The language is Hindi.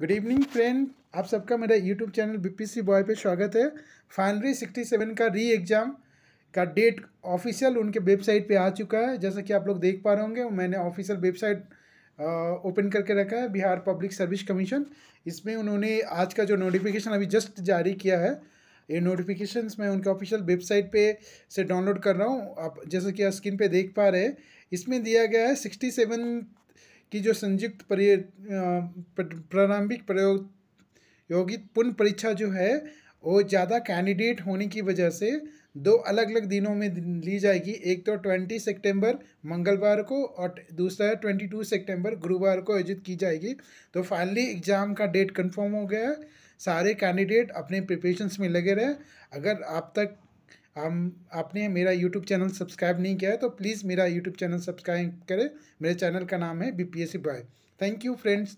गुड इवनिंग फ्रेंड आप सबका मेरा यूट्यूब चैनल बीपीसी बॉय पे स्वागत है फाइनरी सिक्सटी सेवन का री एग्ज़ाम का डेट ऑफिशियल उनके वेबसाइट पे आ चुका है जैसा कि आप लोग देख पा रहे होंगे मैंने ऑफिशियल वेबसाइट ओपन करके रखा है बिहार पब्लिक सर्विस कमीशन इसमें उन्होंने आज का जो नोटिफिकेशन अभी जस्ट जारी किया है ये नोटिफिकेशन मैं उनके ऑफिशियल वेबसाइट पे से डाउनलोड कर रहा हूँ आप जैसा कि स्क्रीन पे देख पा रहे हैं इसमें दिया गया है सिक्सटी सेवन की जो संयुक्त प्रारंभिक प्रयोग योगित पुनः परीक्षा जो है वो ज़्यादा कैंडिडेट होने की वजह से दो अलग अलग दिनों में ली जाएगी एक तो ट्वेंटी सितंबर मंगलवार को और दूसरा ट्वेंटी टू सेप्टेम्बर गुरुवार को आयोजित की जाएगी तो फाइनली एग्ज़ाम का डेट कंफर्म हो गया है सारे कैंडिडेट अपने प्रिपरेशंस में लगे रहे अगर आप तक हम आपने मेरा यूट्यूब चैनल सब्सक्राइब नहीं किया है तो प्लीज़ मेरा यूट्यूब चैनल सब्सक्राइब करें मेरे चैनल का नाम है B P S C bye thank you friends